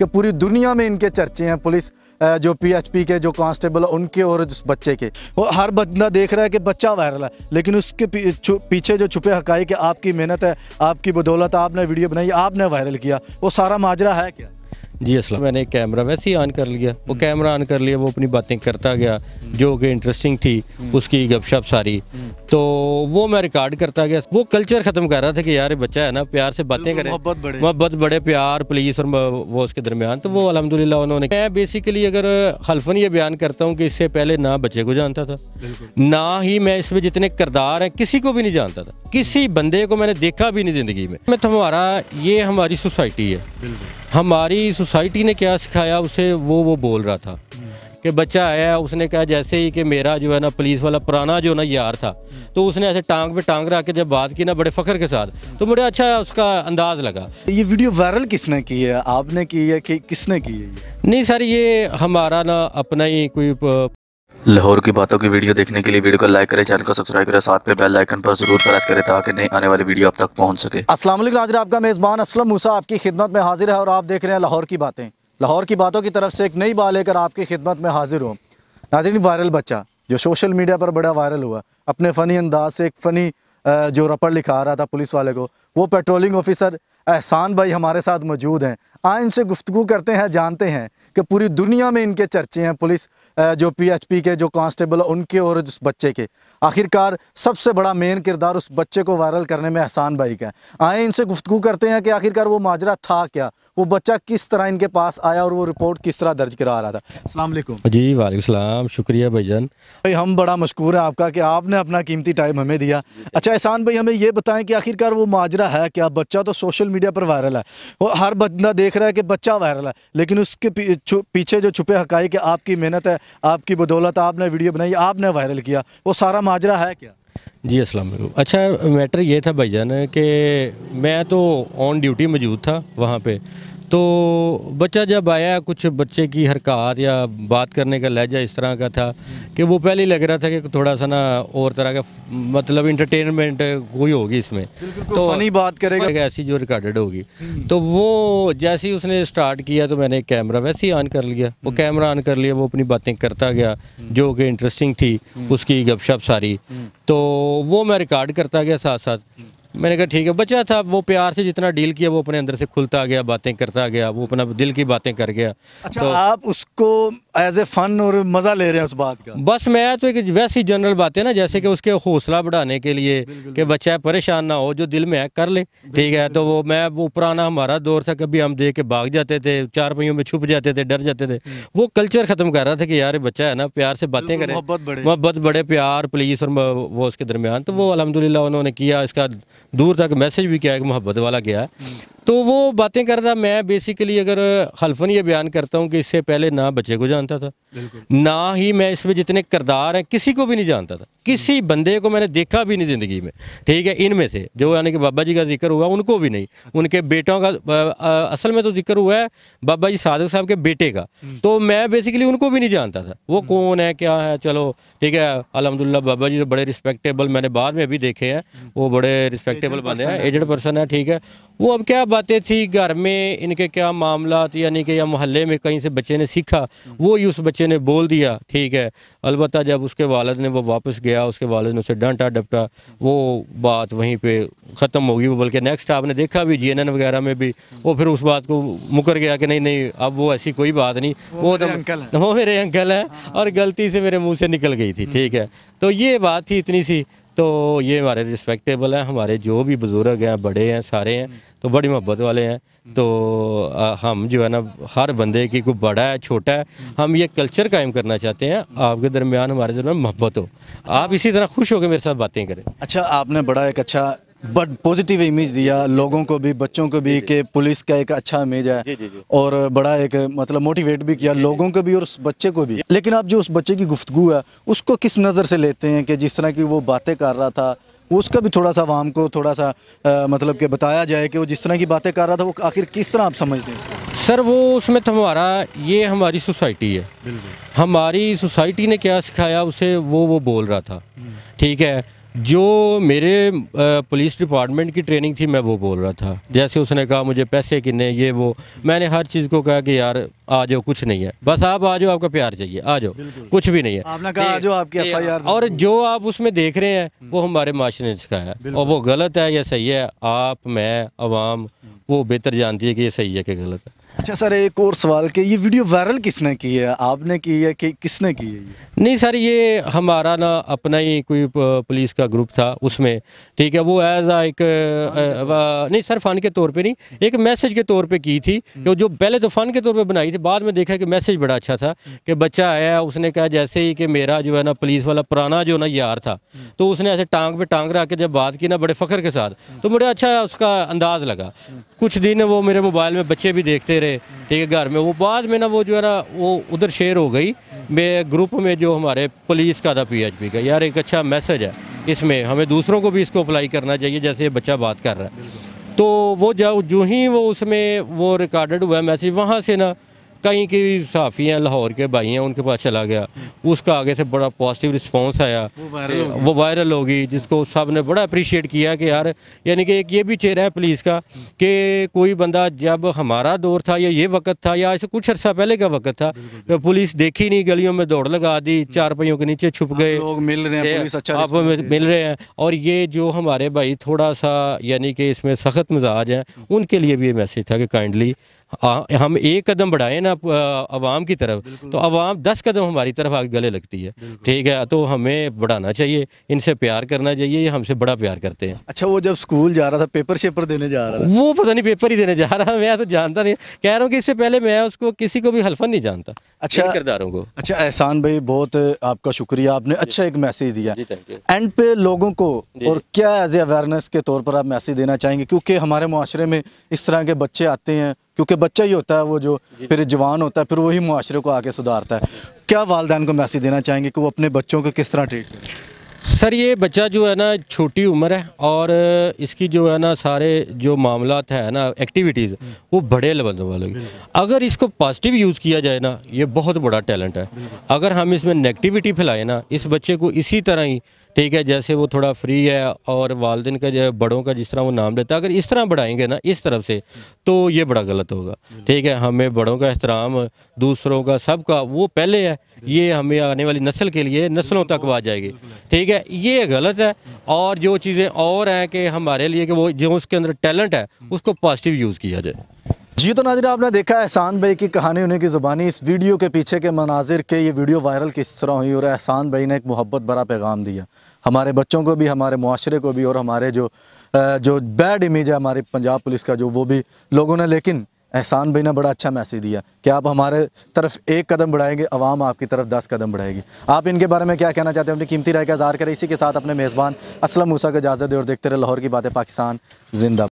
कि पूरी दुनिया में इनके चर्चे हैं पुलिस जो पीएचपी के जो कांस्टेबल उनके और उस बच्चे के वो हर बंदा देख रहा है कि बच्चा वायरल है लेकिन उसके पीछे जो छुपे हकाई कि आपकी मेहनत है आपकी बदौलत आपने वीडियो बनाई आपने वायरल किया वो सारा माजरा है क्या जी असल मैंने कैमरा वैसे ही ऑन कर लिया वो कैमरा हम्म। ऑन कर लिया वो अपनी बातें करता गया हम्म। जो कि इंटरेस्टिंग थी हम्म। उसकी गपशप सारी तो वो मैं रिकॉर्ड करता गया वो कल्चर ख़त्म कर रहा था कि यार बच्चा है ना प्यार से बातें करें मोहब्बत बड़े प्यार पुलिस और वो उसके दरमियान तो वो अलहमदिल्ला उन्होंने मैं बेसिकली अगर हल्फन ये बयान करता हूँ कि इससे पहले ना बच्चे को जानता था ना ही मैं इसमें जितने किरदार हैं किसी को भी नहीं जानता था किसी बंदे को मैंने देखा भी नहीं ज़िंदगी में मैं तुम्हारा ये हमारी सोसाइटी है हमारी सोसाइटी ने क्या सिखाया उसे वो वो बोल रहा था कि बच्चा आया उसने कहा जैसे ही कि मेरा जो है ना पुलिस वाला पुराना जो ना यार था तो उसने ऐसे टांग पे टांग रख के जब बात की ना बड़े फख्र के साथ तो मुझे अच्छा उसका अंदाज लगा ये वीडियो वायरल किसने की है आपने की है कि किसने की है नहीं सर ये हमारा ना अपना ही कोई लाहौर की बातों की वीडियो देखने के लिए वीडियो को लाइक करें चैनल को सब्सक्राइब करें साथ में बेल आइकन पर जरूर प्रेस करें ताकि नई आने वाली वीडियो आप तक पहुंच सके असलम नाजर आपका मेज़बान असलम मूसा आपकी खिदमत में हाजिर है और आप देख रहे हैं लाहौर की बातें लाहौर की बातों की तरफ से एक नई बात लेकर आपकी खिदमत में हाजिर हूँ नाजरीन वायरल बच्चा जो सोशल मीडिया पर बड़ा वायरल हुआ अपने फ़नी अंदाज से एक फ़नी जो रपड़ लिखा रहा था पुलिस वाले को वो पेट्रोलिंग ऑफिसर एहसान भाई हमारे साथ मौजूद हैं आए इनसे गुफ्तु करते हैं जानते हैं कि पूरी दुनिया में इनके चर्चे हैं पुलिस जो पीएचपी के जो कांस्टेबल उनके और उस बच्चे के आखिरकार सबसे बड़ा मेन किरदार उस बच्चे को वायरल करने में एहसान भाई का है आए इनसे गुफ्तु करते हैं कि आखिरकार वो माजरा था क्या वो बच्चा किस तरह इनके पास आया और वो रिपोर्ट किस तरह दर्ज करा रहा था असल जी वालेकाम शुक्रिया भाई जान भाई हम बड़ा मशहूर हैं आपका कि आपने अपना कीमती टाइम हमें दिया अच्छा एहसान भाई हमें ये बताएं कि आखिरकार वो माजरा है क्या बच्चा तो सोशल मीडिया पर वायरल है वो हर बंदा देख रहा है कि बच्चा वायरल है लेकिन उसके पीछे जो छुपे हकाई कि आपकी मेहनत है आपकी बदौलत आपने वीडियो बनाई आपने वायरल किया वो सारा माजरा है क्या जी असल अच्छा मैटर ये था भाईजान कि मैं तो ऑन ड्यूटी मौजूद था वहाँ पे तो बच्चा जब आया कुछ बच्चे की हरकत या बात करने का लहजा इस तरह का था कि वो पहले ही लग रहा था कि थोड़ा सा ना और तरह का मतलब इंटरटेनमेंट कोई होगी इसमें तो फनी बात करेगा ऐसी जो रिकॉर्डेड होगी हम्म। तो वो जैसे ही उसने स्टार्ट किया तो मैंने कैमरा वैसे ही ऑन कर लिया वो कैमरा हम्म। ऑन कर लिया वो अपनी बातें करता गया हम्म। जो कि इंटरेस्टिंग थी उसकी गपशप सारी तो वो मैं रिकॉर्ड करता गया साथ साथ मैंने कहा ठीक है बच्चा था वो प्यार से जितना डील किया वो अपने अंदर से खुलता गया बातें करता गया वो अपना दिल की बातें कर गया अच्छा तो, आप उसको एज ए फन और मज़ा ले रहे हैं उस बात का बस मैं तो एक वैसी जनरल बात है ना जैसे कि उसके हौसला बढ़ाने के लिए कि बच्चा परेशान ना हो जो दिल में है कर ले ठीक है तो वो मैं वो पुराना हमारा दौर था कभी हम देख के भाग जाते थे चार पहियों में छुप जाते थे डर जाते थे हम्म। वो कल्चर ख़त्म कर रहा था कि यार बच्चा है ना प्यार से बातें करें मोहब्बत बड़े प्यार पुलिस और वो उसके दरमियान तो वो हम्म। अलहमदिल्ला उन्होंने किया इसका दूर तक मैसेज भी किया है मोहब्बत वाला गया हम्म। तो वो बातें कर रहा मैं बेसिकली अगर हल्फन ये बयान करता हूँ कि इससे पहले ना बच्चे को जान जानता था ना ही मैं इसमें जितने किरदार हैं किसी को भी नहीं जानता था किसी बंदे को मैंने देखा भी नहीं ज़िंदगी में ठीक है इनमें से जो यानी कि बाबा जी का जिक्र हुआ उनको भी नहीं अच्छा। उनके बेटों का आ, असल में तो जिक्र हुआ है बाबा जी साधक साहब के बेटे का हम्म। तो मैं बेसिकली उनको भी नहीं जानता था वो हम्म। कौन है क्या है चलो ठीक है अलहमदुल्ला बाबा जी तो बड़े रिस्पेक्टेबल मैंने बाद में भी देखे हैं हम्म। वो बड़े रिस्पेक्टेबल बंदे हैं एजड पर्सन है ठीक है वो अब क्या बातें थी घर में इनके क्या मामला यानी कि या मोहल्ले में कहीं से बच्चे ने सीखा वो वही उस बच्चे ने बोल दिया ठीक है अलबत् जब उसके वालद ने वो वापस गया उसके वालद ने उसे डांटा डपटा वो बात वहीं पर ख़त्म होगी वो बल्कि नेक्स्ट आपने देखा भी जी वगैरह में भी वो फिर उस बात को मुकर गया कि नहीं नहीं अब वो ऐसी कोई बात नहीं वो, तो अंकल वो मेरे अंकल हैं हाँ। और गलती से मेरे मुँह से निकल गई थी हम्म। ठीक है तो ये बात थी इतनी सी तो ये हमारे रिस्पेक्टेबल हैं हमारे जो भी बुज़ुर्ग हैं बड़े हैं सारे हैं तो बड़ी मोहब्बत वाले हैं तो हम जो है ना हर बंदे की कोई बड़ा है छोटा है हम ये कल्चर कायम करना चाहते हैं आपके दरमियान हमारे दरमियान मोहब्बत हो अच्छा। आप इसी तरह खुश होकर मेरे साथ बातें करें अच्छा आपने बड़ा एक अच्छा बट पॉजिटिव इमेज दिया लोगों को भी बच्चों को भी कि पुलिस का एक अच्छा इमेज है जी, जी, जी। और बड़ा एक मतलब मोटिवेट भी किया लोगों को भी और उस बच्चे को भी लेकिन आप जो उस बच्चे की गुफ्तु है उसको किस नज़र से लेते हैं कि जिस तरह की वो बातें कर रहा था उसका भी थोड़ा सा वाम को थोड़ा सा आ, मतलब कि बताया जाए कि वो जिस तरह की बातें कर रहा था वो आखिर किस तरह आप समझते हैं सर वो उसमें तो हमारा ये हमारी सोसाइटी है हमारी सोसाइटी ने क्या सिखाया उसे वो वो बोल रहा था हम्म। ठीक है जो मेरे पुलिस डिपार्टमेंट की ट्रेनिंग थी मैं वो बोल रहा था जैसे उसने कहा मुझे पैसे किन्ने ये वो मैंने हर चीज़ को कहा कि यार आ जाओ कुछ नहीं है बस आप आ जाओ आपका प्यार चाहिए आ जाओ कुछ भी नहीं है आपने कहा आ जाओ आपकी एफआईआर और जो आप उसमें देख रहे हैं हम्म। वो हमारे माशरे ने सिखाया है और वो गलत है या सही है आप मैं आवाम हम्म। वो बेहतर जानती है कि ये सही है कि गलत है अच्छा सर एक और सवाल कि ये वीडियो वायरल किसने की है आपने की है कि किसने की है ये नहीं सर ये हमारा ना अपना ही कोई पुलिस का ग्रुप था उसमें ठीक है वो एज आ एक नहीं सर फ़न के तौर पे नहीं एक मैसेज के तौर पे की थी हम्म। कि जो पहले तो फ़न के तौर पे बनाई थी बाद में देखा कि मैसेज बड़ा अच्छा था हम्म। कि बच्चा आया उसने कहा जैसे ही कि मेरा जो है ना पुलिस वाला पुराना जो ना यार था हम्म। तो उसने ऐसे टांग पे टांग रख के जब बात की ना बड़े फ़ख्र के साथ तो बड़े अच्छा उसका अंदाज़ लगा कुछ दिन वो मेरे मोबाइल में बच्चे भी देखते रहे ठीक है घर में वो बाद में ना वो जो है ना वो उधर शेयर हो गई ग्रुप में जो हमारे पुलिस का था पीएचपी का यार एक अच्छा मैसेज है इसमें हमें दूसरों को भी इसको अप्लाई करना चाहिए जैसे बच्चा बात कर रहा है तो वो जब जो ही वो उसमें वो रिकॉर्डेड हुआ मैसेज वहाँ से ना कहीं के साफ़ी हैं लाहौर के भाई हैं उनके पास चला गया उसका आगे से बड़ा पॉजिटिव रिस्पांस आया वो वायरल होगी जिसको सब ने बड़ा अप्रिशिएट किया कि यार यानी कि एक ये भी चेहरा है पुलिस का कि कोई बंदा जब हमारा दौर था या ये वक्त था या ऐसे कुछ अर्सा पहले का वक्त था तो पुलिस देखी नहीं गलियों में दौड़ लगा दी हम्म। चार पहियों के नीचे छुप गए लोग मिल रहे हैं अच्छा आप मिल रहे हैं और ये जो हमारे भाई थोड़ा सा यानी कि इसमें सख्त मिजाज हैं हम्म। उनके लिए भी ये मैसेज था कि काइंडली आ, हम एक कदम बढ़ाए ना आवाम की तरफ तो आवाम दस कदम हमारी तरफ आगे गले लगती है ठीक है तो हमें बढ़ाना चाहिए इनसे प्यार करना चाहिए ये हमसे बड़ा प्यार करते हैं अच्छा वो जब स्कूल जा रहा था पेपर शेपर देने जा रहा था वो पता नहीं पेपर ही देने जा रहा मैं तो जानता नहीं कह रहा हूँ कि इससे पहले मैं उसको किसी को भी हल्फन नहीं जानता अच्छा किरदारों को अच्छा एहसान भाई बहुत आपका शुक्रिया आपने अच्छा एक मैसेज दिया एंड पे लोगों को और क्या एज अवेयरनेस के तौर पर आप मैसेज देना चाहेंगे क्योंकि हमारे माशरे में इस तरह के बच्चे आते हैं क्योंकि बच्चा ही होता है वो जो फिर जवान होता है फिर वही माशरे को आके सुधारता है क्या वालदेन को मैसेज देना चाहेंगे कि वो अपने बच्चों को किस तरह ट्रीट करें सर ये बच्चा जो है ना छोटी उम्र है और इसकी जो है ना सारे जो मामला है ना एक्टिविटीज़ हम्म। वो बड़े लेवल वाले अगर इसको पॉजिटिव यूज़ किया जाए ना ये बहुत बड़ा टैलेंट है अगर हम इसमें नेगेटिविटी फैलाएं ना इस बच्चे को इसी तरह ही ठीक है जैसे वो थोड़ा फ्री है और वालदेन का जो है बड़ों का जिस तरह वो नाम लेता है अगर इस तरह बढ़ाएंगे ना इस तरफ से तो ये बड़ा गलत होगा हम्म। ठीक है हमें बड़ों का एहतराम दूसरों का सब का वो पहले है ये हमें आने वाली नस्ल के लिए नस्लों तक आ जाएगी ठीक है ये गलत है हम्म। और जो चीज़ें और हैं कि हमारे लिए कि वो जो उसके अंदर टैलेंट है हम्म। उसको पॉजिटिव यूज़ किया जाए जी तो नाजिर आपने देखा एहसान भाई की कहानी उन्हीं की ज़ुबानी इस वीडियो के पीछे के मनाजिर के ये वीडियो वायरल किस तरह हुई और एहसान भाई ने एक मोहब्बत भरा पैगाम दिया हमारे बच्चों को भी हमारे माशरे को भी और हमारे जो जो बैड इमेज है हमारी पंजाब पुलिस का जो वो भी लोगों ने लेकिन एहसान भाई ने बड़ा अच्छा मैसेज दिया कि आप हमारे तरफ एक कदम बढ़ाएंगे आवाम आपकी तरफ दस कदम बढ़ाएगी आप इनके बारे में क्या कहना चाहते हैं अपनी कीमती राय का इजहार करें इसी के साथ अपने मेज़बान असलम मूसा को इजाज़त दे और देखते रहे लाहौर की बातें पाकिस्तान जिंदा